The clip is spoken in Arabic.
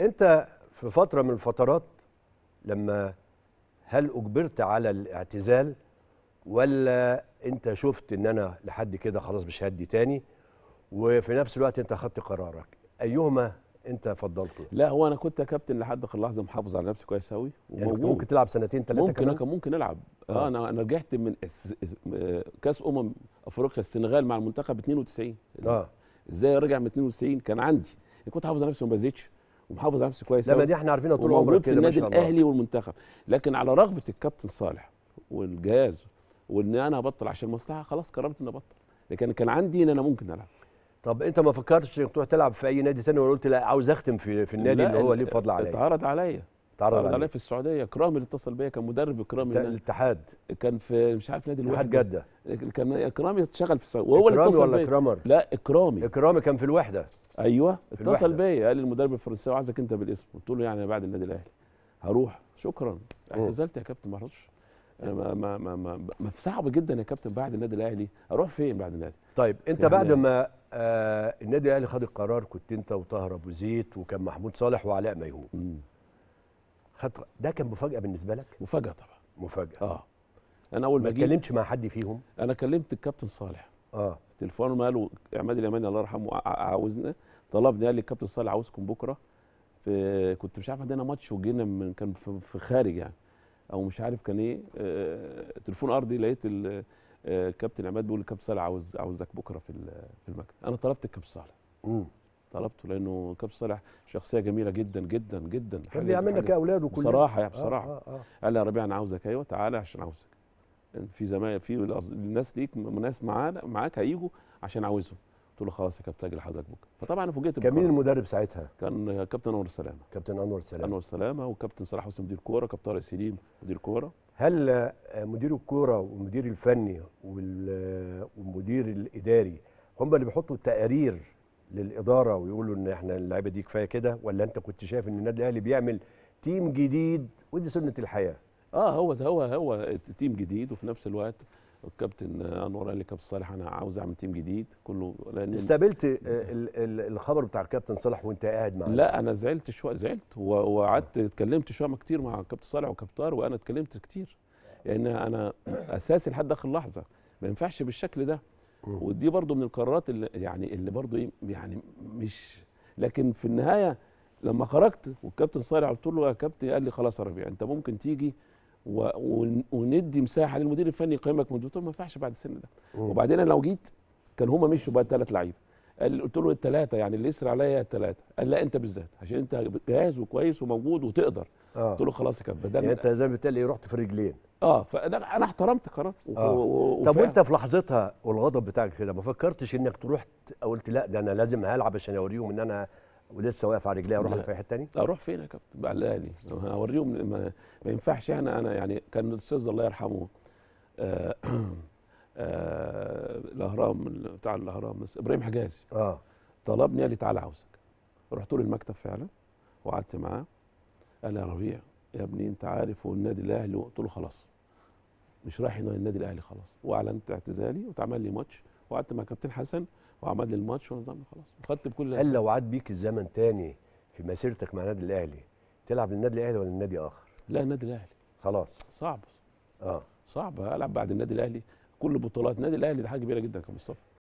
انت في فتره من الفترات لما هل اجبرت على الاعتزال ولا انت شفت ان انا لحد كده خلاص مش هدي تاني وفي نفس الوقت انت اخذت قرارك ايهما انت فضلته لا هو انا كنت كابتن لحد اخر لحظه محافظ على نفسي كويس قوي يعني ممكن تلعب سنتين ثلاثه ممكن كمان؟ آه، ممكن العب آه. آه. انا انا رجعت من آه، كاس امم افريقيا السنغال مع المنتخب 92 اه ازاي ارجع من 92 كان عندي كنت حافظ على نفسي وما بزيتش ومحافظ على نفسه كويس لا دي احنا عارفينها طول عمرك في النادي الاهلي والمنتخب لكن على رغبه الكابتن صالح والجهاز وان انا ابطل عشان مصلحه خلاص قررت اني ابطل لكن كان عندي ان انا ممكن العب طب انت ما فكرتش انك تروح تلعب في اي نادي ثاني ولا قلت لا عاوز اختم في في النادي اللي هو ليه فضل عليا اتعرض عليا اتعرض عليا في السعوديه اكرامي اللي اتصل بيا كان مدرب اكرامي الاتحاد كان في مش عارف نادي الوحده جده كان اكرامي اشتغل في السعوديه وهو اللي اتصل ولا كرامر لا اكرامي اكرامي كان في الوحده ايوه اتصل بيا قال لي المدرب الفرنسي عايزك انت بالاسم قلت له يعني بعد النادي الاهلي هروح شكرا اعتزلت يا كابتن ما رحتش ما ما ما, ما, ما صعب جدا يا كابتن بعد النادي الاهلي اروح فين بعد النادي طيب انت يعني بعد ما آه النادي الاهلي خد القرار كنت انت وطاهر ابو زيد وكان محمود صالح وعلاء ميهوب خدت ده كان مفاجاه بالنسبه لك مفاجاه طبعا مفاجاه اه انا اول ما جيت ما اتكلمتش مع حد فيهم انا كلمت الكابتن صالح اه تليفون قالوا عماد اليماني الله يرحمه عاوزنا طلبني قال لي الكابتن صالح عاوزكم بكره في كنت مش عارف عندنا ماتش وجينا من كان في خارج يعني او مش عارف كان ايه تليفون ارضي لقيت الكابتن عماد بيقول الكابتن صالح عاوز عاوزك بكره في في المكتب انا طلبت الكابتن صالح طلبته لانه الكابتن صالح شخصيه جميله جدا جدا جدا كان بيعمل لك يا اولاد آه، وكل بصراحه يعني بصراحه آه آه آه. قال لي يا ربيع انا عاوزك ايوه تعالى عشان عاوزك في زمايل في الناس ليك ناس معانا معاك هيجوا عشان عاوزهم قلت له خلاص يا كابتن اجل حضرتك بكره فطبعا فوجئت كان مين المدرب ساعتها؟ كان كابتن انور السلامه كابتن انور السلامه انور السلامه وكابتن صلاح حسني مدير كوره كابتن طارق سليم مدير كوره هل مدير الكوره والمدير الفني والمدير الاداري هم اللي بيحطوا التقارير للاداره ويقولوا ان احنا اللعيبه دي كفايه كده ولا انت كنت شايف ان النادي الاهلي بيعمل تيم جديد ودي سنه الحياه اه هو ده هو هو تيم جديد وفي نفس الوقت الكابتن انور قال لي كابتن صالح انا عاوز اعمل تيم جديد كله لان استقبلت الخبر بتاع الكابتن صالح وانت قاعد معاه لا انا زعلت شويه زعلت وقعدت اتكلمت شويه كتير مع كابتن صالح وكابتن وانا اتكلمت كتير لان يعني انا اساسي لحد اخر لحظه ما ينفعش بالشكل ده ودي برضو من القرارات اللي يعني اللي برضو ايه يعني مش لكن في النهايه لما خرجت والكابتن صالح قلت له يا كابتن قال لي خلاص يا ربيع انت ممكن تيجي وندي مساحه للمدير الفني يقيمك من دكتور ما ينفعش بعد السن ده وبعدين انا لو جيت كان هما مشوا بقى الثلاث لعيبه قال قلت له الثلاثه يعني اللي يسرع عليا الثلاثه قال لا انت بالذات عشان انت جاهز وكويس وموجود وتقدر آه. قلت له خلاص كده بدل يعني انت زي ما بتقول إيه، رحت في رجلين اه فانا انا احترمت قرار آه. و... طب وانت في لحظتها والغضب بتاعك كده ما فكرتش انك تروح قلت لا ده انا لازم هلعب عشان اوريهم ان انا ولسه واقف على رجليه اروح في حته ثاني اروح فين يا كابتن بقى الاهلي هوريهم ما, ما ينفعش انا انا يعني كان الاستاذ الله يرحمه آه آه الاهرام بتاع الاهرام ابراهيم حجازي اه طلبني قال لي تعالى عاوزك رحت له المكتب فعلا وقعدت معاه قال لي يا ربيع يا ابني انت عارف والنادي الاهلي قلت له خلاص مش رايح النادي الاهلي خلاص واعلنت اعتزالي واتعمل لي ماتش وقعدت مع كابتن حسن وعمل لي الماتش ونظمنا خلاص وخدت بكل هل لو عاد بيك الزمن تاني في مسيرتك مع النادي الاهلي تلعب للنادي الاهلي ولا لنادي اخر؟ لا النادي الاهلي خلاص صعب اه صعب العب بعد النادي الاهلي كل بطولات النادي الاهلي ده حاجه كبيره جدا كمصطفى